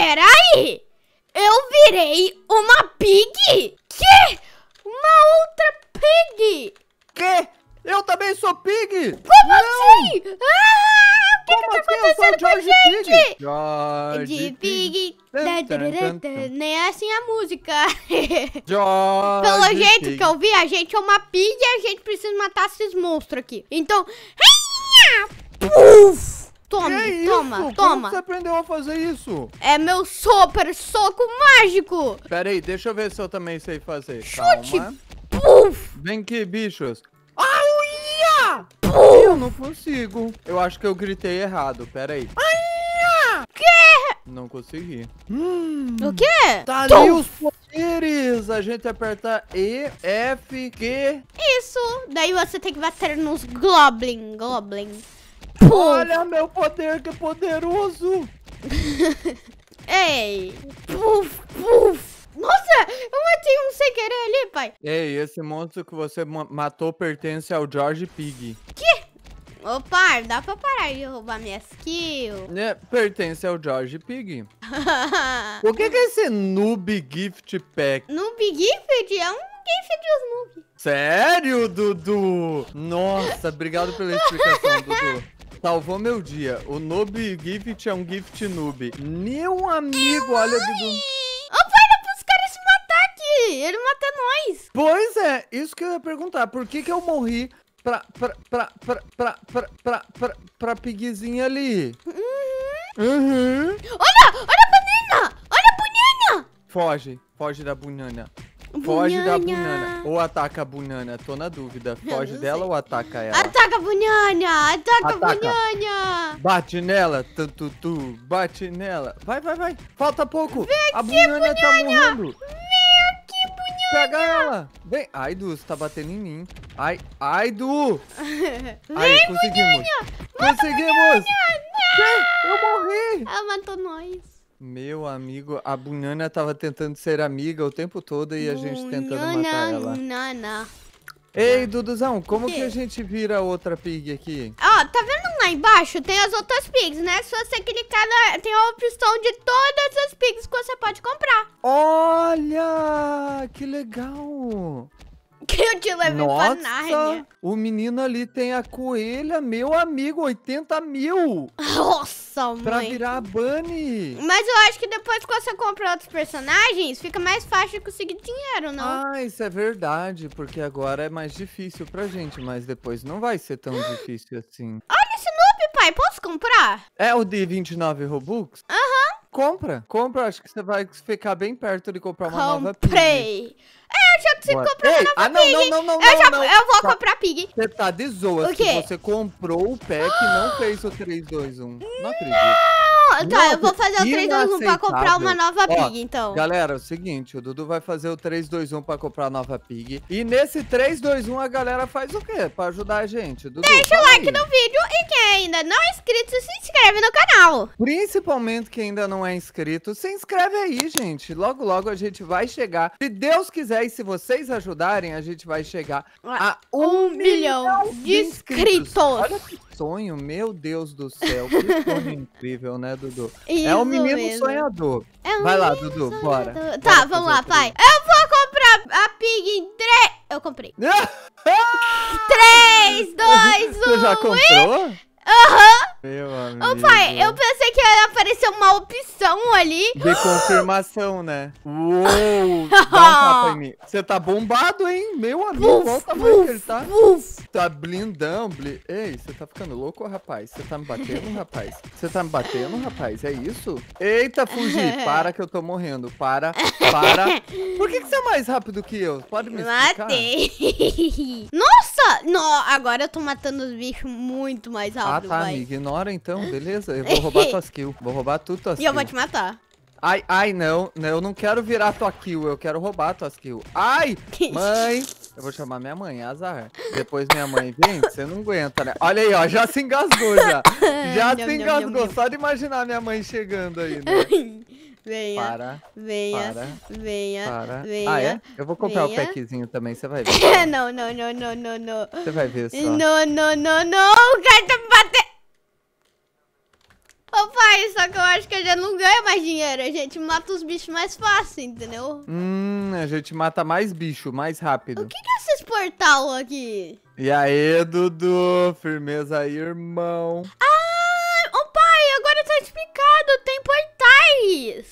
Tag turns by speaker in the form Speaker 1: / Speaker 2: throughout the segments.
Speaker 1: Peraí! Eu virei uma pig? Que? Uma outra pig? Que? Eu também sou pig? Como Não. assim? Ah, o que, Como que tá assim? acontecendo com a gente? Pig. George Pig. Nem é assim a música. George Pelo jeito pig. que eu vi, a gente é uma pig e a gente precisa matar esses monstros aqui. Então... Puf! Tome, que toma, é isso? toma. Como você aprendeu a fazer isso? É meu super soco mágico.
Speaker 2: Pera aí, deixa eu ver se eu também sei fazer. Chute.
Speaker 1: Puf.
Speaker 2: Vem aqui, bichos.
Speaker 1: Ai, Puf. Eu não
Speaker 2: consigo. Eu acho que eu gritei errado, pera aí. Ai, Quê? Não consegui.
Speaker 1: Hum. O quê? Tá Tum. ali os
Speaker 2: poderes. A gente aperta E,
Speaker 1: F, Q. Isso. Daí você tem que bater nos Goblin. Goblin. Pum. Olha meu poder, que poderoso! Ei! Puf, puf! Nossa, eu matei um sem querer ali, pai!
Speaker 2: Ei, esse monstro que você matou pertence ao George Pig.
Speaker 1: Que? Ô, par, dá pra parar de roubar minhas kills?
Speaker 2: É, pertence ao George Pig. o que, que é esse Noob Gift Pack?
Speaker 1: Noob Gift é um gift de
Speaker 2: Snoop. Sério, Dudu? Nossa, obrigado pela explicação, Dudu. Salvou meu dia. O noob gift é um gift noob. Meu amigo,
Speaker 1: olha o Dudu. Opa, olha pros caras se matar aqui. Ele mata nós.
Speaker 2: Pois é, isso que eu ia perguntar. Por que que eu morri pra, pra, pra, pra, pra, pra, pra, pra, pra ali? Uhum. Uhum. Olha, olha a banana. Olha a banana. Foge, foge da banana. Foge da Bunana. Ou ataca a Bunana. Tô na dúvida. Foge dela ou ataca ela?
Speaker 1: Ataca a Bunana! Ataca, a Bunana!
Speaker 2: Bate nela, tu, tu, tu. Bate nela. Vai, vai, vai. Falta pouco. Vem a banana Bunana, tá morrendo.
Speaker 1: Vem
Speaker 2: aqui, Bunana. Pega ela. Vem. Ai, Du, você tá batendo em mim. Ai, ai, Du.
Speaker 1: Vem, conseguimos. Bunana. conseguimos. Eu morri. Ela matou nós.
Speaker 2: Meu amigo, a Bunhana tava tentando ser amiga o tempo todo e a gente tentando matar ela.
Speaker 1: Bunhana.
Speaker 2: Ei, Duduzão, como que? a gente vira outra pig aqui?
Speaker 1: Ó, tá vendo lá embaixo? Tem as outras pigs, né? Se você clicar, tem a opção de todas as pigs que você pode comprar.
Speaker 2: Olha, que legal.
Speaker 1: Que eu te levei Nossa, pra Nárnia.
Speaker 2: o menino ali tem a coelha, meu amigo, 80 mil. Nossa só Pra virar a Bunny. Mas eu
Speaker 1: acho que depois que você compra outros personagens, fica mais fácil de conseguir dinheiro, não?
Speaker 2: Ah, isso é verdade, porque agora é mais difícil pra gente, mas depois não vai ser tão ah! difícil assim.
Speaker 1: Olha esse noob, pai, posso comprar?
Speaker 2: É o de 29 Robux? Aham.
Speaker 1: Uhum compra.
Speaker 2: Compra, acho que você vai ficar bem perto de comprar uma Comprei. nova pig. Comprei.
Speaker 1: É, eu já preciso What? comprar uma nova ah, não, pig. Não, não, não, eu, já, não, eu vou tá, comprar
Speaker 2: pig. Você tá de zoa. O quê? Você comprou o pack e não fez o 3, 2, 1. Não acredito
Speaker 1: tá, eu vou fazer o 3, 2, 1 pra comprar uma nova Ó, pig, então.
Speaker 2: Galera, é o seguinte, o Dudu vai fazer o 3, 2, 1 pra comprar a nova pig. E nesse 3, 2, 1 a galera faz o quê? Pra ajudar a gente, Dudu? Deixa o like aí. no vídeo
Speaker 1: e quem ainda não é inscrito, se inscreve no canal.
Speaker 2: Principalmente quem ainda não é inscrito, se inscreve aí, gente. Logo, logo a gente vai chegar. Se Deus quiser e se vocês ajudarem, a gente vai chegar
Speaker 1: a 1 um, um milhão, milhão de inscritos. inscritos. Olha que
Speaker 2: sonho, meu Deus do céu, que sonho incrível, né, Dudu? Isso é um menino mesmo. sonhador. É um Vai lá, Dudu, sonhador. bora. Tá, bora vamos lá,
Speaker 1: pai. Eu vou comprar a Pig em 3. Eu comprei. 3, 2, 1. Você já comprou? Aham. E... Uhum. Meu amigo. Ô pai, eu pensei que apareceu uma opção ali. De
Speaker 2: confirmação, né? Uou, dá um tapa em mim. Você tá bombado, hein? Meu amigo, uf, volta mais que ele tá. Uf. Tá blindão. Bli... Ei, você tá ficando louco, rapaz? Você tá me batendo, rapaz? Você tá me batendo, rapaz? É isso? Eita, fugi. Para que eu tô morrendo. Para, para. Por que, que você é mais rápido que eu? Pode me explicar? Matei.
Speaker 1: Nossa! Nossa! No, agora eu tô matando os bichos muito mais ah, rápido, Ah, tá, vai. me
Speaker 2: ignora então, beleza? Eu vou roubar tuas kills. Vou roubar tudo tuas kills. E eu vou te matar. Ai, ai, não, não, eu não quero virar tua kill, eu quero roubar tuas kills. Ai, mãe, eu vou chamar minha mãe, azar. Depois minha mãe vem, você não aguenta, né? Olha aí, ó, já se engasgou já. Já se engasgou, só de imaginar minha mãe chegando aí,
Speaker 1: né? venha, para, venha, para, venha, para. venha. Ah, é? Eu vou comprar venha. o
Speaker 2: packzinho também, você vai ver.
Speaker 1: não, não, não, não, não, não. Você vai ver só. Não, não, não, não, o cara tá me batendo. Ô só que eu acho que eu já não ganho mais dinheiro. A gente mata os bichos mais fácil, entendeu?
Speaker 2: Hum, a gente mata mais bicho, mais rápido. O que, que
Speaker 1: é esses portal aqui?
Speaker 2: E aí, Dudu? Firmeza aí, irmão. Ah,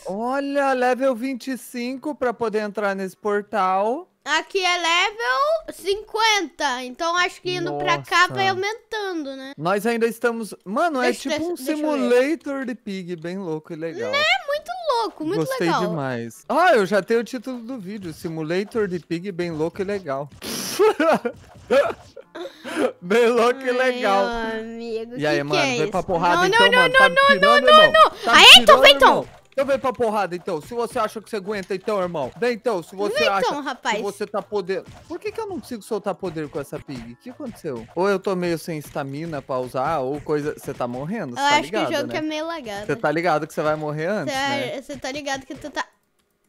Speaker 2: Olha, level 25 para poder entrar nesse portal.
Speaker 1: Aqui é level 50, então acho que indo Nossa. pra cá vai aumentando, né?
Speaker 2: Nós ainda estamos... Mano, é deixa, é tipo um simulator de pig, bem louco e legal. Né?
Speaker 1: Muito louco, muito Gostei legal. Gostei
Speaker 2: demais. Ah, eu já tenho o título do vídeo, Simulator de pig, bem louco e legal. bem louco e legal.
Speaker 1: amigo, e aí, que mano, que é vem isso? pra porrada não, então, não, mano. Não, tá não, não, não, não, não, não, não. Aí, então, então. Então vem
Speaker 2: pra porrada, então. Se você acha que você aguenta, então, irmão. Vem, então, se você então, acha rapaz. que você tá poder... Por que, que eu não consigo soltar poder com essa pig? O que aconteceu? Ou eu tô meio sem estamina pra usar, ou coisa... Você tá morrendo, você eu tá acho que o jogo né? é meio
Speaker 1: lagado. Você tá
Speaker 2: ligado que você vai morrer antes, Você né?
Speaker 1: É, tá ligado que tu tá...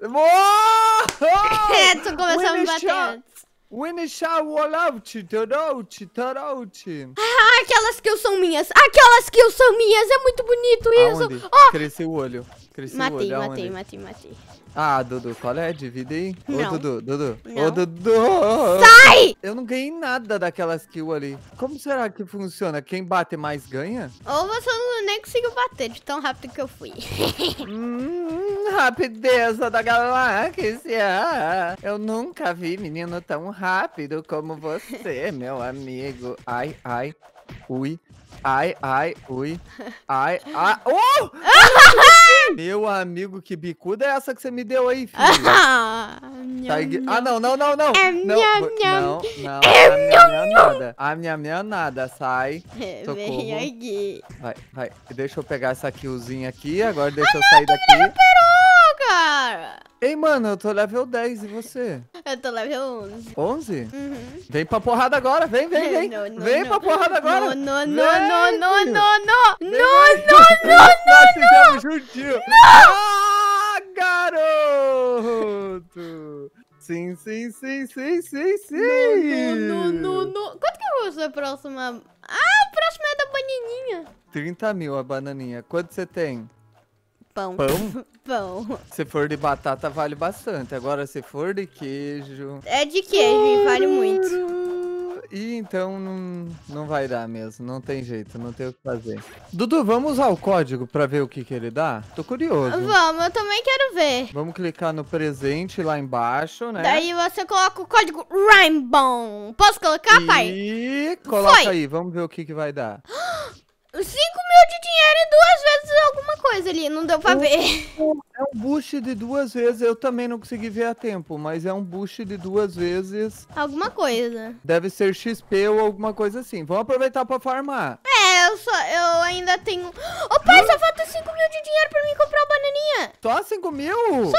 Speaker 1: Oh! é, tu começou a me bater antes.
Speaker 2: Winisha Wallout, Torout, Torout.
Speaker 1: Ah, aquelas que eu são minhas. Aquelas que eu são minhas. É muito bonito isso. Aonde? Oh.
Speaker 2: Cresceu o olho matei, o Matei, matei, matei, matei. Ah, Dudu, qual é? Divide aí. Ô, Dudu, Dudu. Não. Ô, Dudu! Sai! Eu não ganhei nada daquelas skill ali. Como será que funciona? Quem bate mais ganha?
Speaker 1: Ou você nem conseguiu bater de tão rápido que eu fui. hum,
Speaker 2: rapidez da galáxia. Eu nunca vi menino tão rápido como você, meu amigo. Ai, ai, ui. Ai, ai, ui. Ai, ai. Oh! amigo que bicuda é essa que você me deu aí, filho? Ah, tá ah não, não, não, não. É não, minha, não, minha. não, não. É minha, minha nada. A minha, minha nada. Sai. É, socorro. Vem
Speaker 1: aqui.
Speaker 2: Vai, vai. Deixa eu pegar essa killzinha aqui. Agora deixa ah, eu sair daqui. Pera,
Speaker 1: pera cara!
Speaker 2: Ei, mano, eu tô level 10 e você?
Speaker 1: Eu tô level 11. 11? Uhum.
Speaker 2: Vem pra porrada agora, vem, vem, vem. Não, não, vem não. pra porrada agora. Não, não, vem, não, não, não, não, não,
Speaker 1: não, não, não, não.
Speaker 2: Juntinho. Ah,
Speaker 1: garoto. Sim, sim, sim, sim, sim, sim. Não, não, não, não. Quanto que eu vou usar a próxima? Ah, a próxima é da bananinha.
Speaker 2: 30 mil a bananinha. Quanto você tem?
Speaker 1: Pão. Pão? Pão.
Speaker 2: Se for de batata, vale bastante. Agora, se for de queijo...
Speaker 1: É de queijo e vale muito.
Speaker 2: E então não, não vai dar mesmo, não tem jeito, não tem o que fazer. Dudu, vamos usar o código para ver o que, que ele dá? Tô curioso. Vamos,
Speaker 1: eu também quero ver.
Speaker 2: Vamos clicar no presente lá embaixo, né? Daí
Speaker 1: você coloca o código Rainbow. Posso colocar, e... pai? E
Speaker 2: coloca Foi. aí, vamos ver o que, que vai dar.
Speaker 1: 5 mil de dinheiro e duas vezes alguma coisa ali, não deu pra o, ver.
Speaker 2: É um boost de duas vezes, eu também não consegui ver a tempo, mas é um boost de duas vezes.
Speaker 1: Alguma coisa.
Speaker 2: Deve ser XP ou alguma coisa assim. Vamos aproveitar pra farmar.
Speaker 1: É, eu só, eu ainda tenho... Ô pai, só falta 5 mil de dinheiro pra mim comprar o bananinha.
Speaker 2: Só 5 mil? Só 5 mil.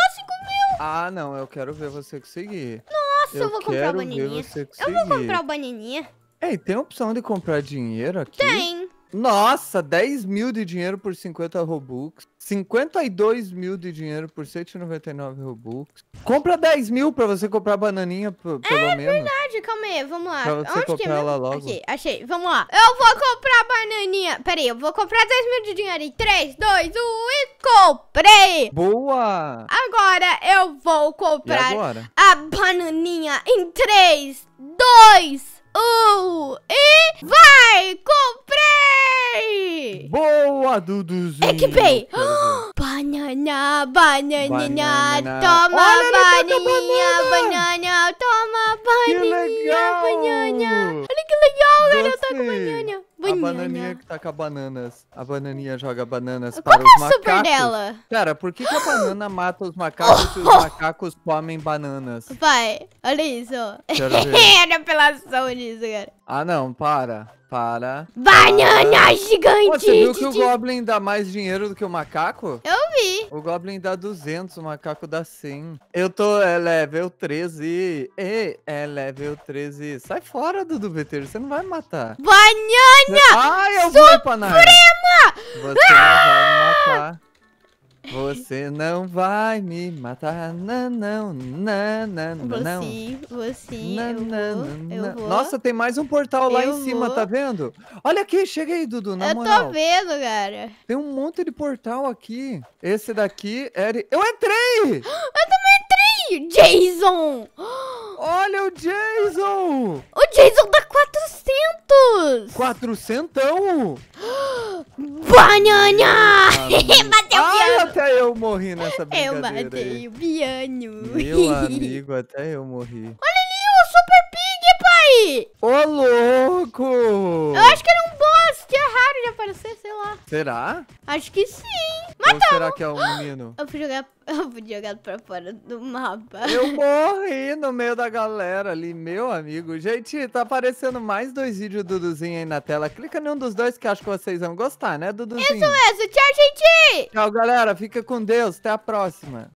Speaker 2: Ah, não, eu quero ver você conseguir. Nossa, eu, eu vou comprar o bananinha. Eu vou comprar o
Speaker 1: bananinha.
Speaker 2: Ei, tem opção de comprar dinheiro aqui? Tem. Nossa, 10 mil de dinheiro por 50 Robux. 52 mil de dinheiro por 199 Robux. Compra 10 mil pra você comprar bananinha, pelo é menos. É verdade,
Speaker 1: calma aí, vamos lá. Pra você Onde comprar que é ela logo. Aqui, achei, vamos lá. Eu vou comprar bananinha. Pera aí, eu vou comprar 10 mil de dinheiro em 3, 2, 1 e comprei. Boa! Agora eu vou comprar a bananinha em 3, 2, um e vai! Comprei! Boa, Duduzinho! Equipei! banana, bananinha, toma bananinha, banana. toma bananinha, banana. Olha que legal, galera tá com banana bananinha
Speaker 2: que taca bananas. A bananinha joga bananas para é os macacos. super dela? Cara, por que, que a banana mata os macacos se os macacos comem bananas?
Speaker 1: pai olha isso. olha é a apelação disso, cara.
Speaker 2: Ah, não, para. Para. Bananas! gigante. Pô, você viu que o Goblin dá mais dinheiro do que o macaco? Eu vi. O Goblin dá 200, o macaco dá 100. Eu tô é level 13. Ei, é level 13. Sai fora, Dudu Veteiro, você não vai me matar.
Speaker 1: Banana! Ai, eu Suprema! vou, Suprema! Você ah! vai me matar.
Speaker 2: Você não vai me matar, não, não, não, não, não. você. sim, Nossa, tem mais um portal lá eu em cima, vou. tá vendo? Olha aqui, chega aí, Dudu, na eu moral. tô
Speaker 1: vendo, cara.
Speaker 2: Tem um monte de portal aqui. Esse daqui era...
Speaker 1: Eu entrei! Eu também entrei! Jason! Olha o Jason! O Jason tá 400! 400? Banana! Bateu o ah, piano! até eu morri
Speaker 2: nessa brincadeira Eu matei o
Speaker 1: piano. Meu amigo,
Speaker 2: até eu morri.
Speaker 1: Olha ali o Super Pig,
Speaker 2: pai! Ô, louco! Eu acho que
Speaker 1: era um boss, que é raro de aparecer, sei lá. Será? Acho que sim. Matamos! Ou será que é um menino? Eu fui, jogar, eu fui jogado pra fora do mapa. Eu
Speaker 2: morri no meio da galera ali, meu amigo. Gente, tá aparecendo mais dois vídeos do Duduzinho aí na tela. Clica um dos dois que acho que vocês vão gostar, né, Duduzinho? Isso mesmo! Tchau, gente! Tchau, galera. Fica com Deus. Até a próxima.